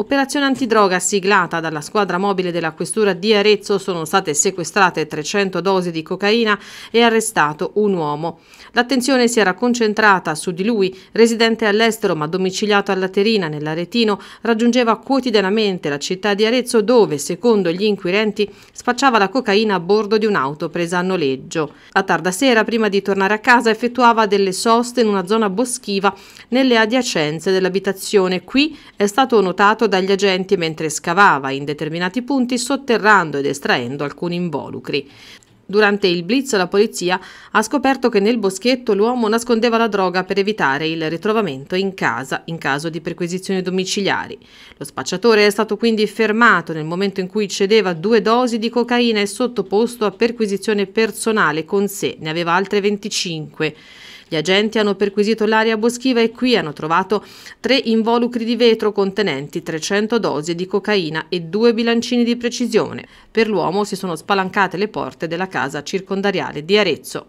Operazione antidroga siglata dalla squadra mobile della questura di Arezzo sono state sequestrate 300 dosi di cocaina e arrestato un uomo. L'attenzione si era concentrata su di lui, residente all'estero ma domiciliato a Laterina nell'Aretino, raggiungeva quotidianamente la città di Arezzo dove, secondo gli inquirenti, spacciava la cocaina a bordo di un'auto presa a noleggio. A tarda sera, prima di tornare a casa, effettuava delle soste in una zona boschiva nelle adiacenze dell'abitazione. Qui è stato notato dagli agenti mentre scavava in determinati punti sotterrando ed estraendo alcuni involucri. Durante il blitz la polizia ha scoperto che nel boschetto l'uomo nascondeva la droga per evitare il ritrovamento in casa in caso di perquisizioni domiciliari. Lo spacciatore è stato quindi fermato nel momento in cui cedeva due dosi di cocaina e sottoposto a perquisizione personale con sé, ne aveva altre 25. Gli agenti hanno perquisito l'area boschiva e qui hanno trovato tre involucri di vetro contenenti 300 dosi di cocaina e due bilancini di precisione. Per l'uomo si sono spalancate le porte della casa circondariale di Arezzo.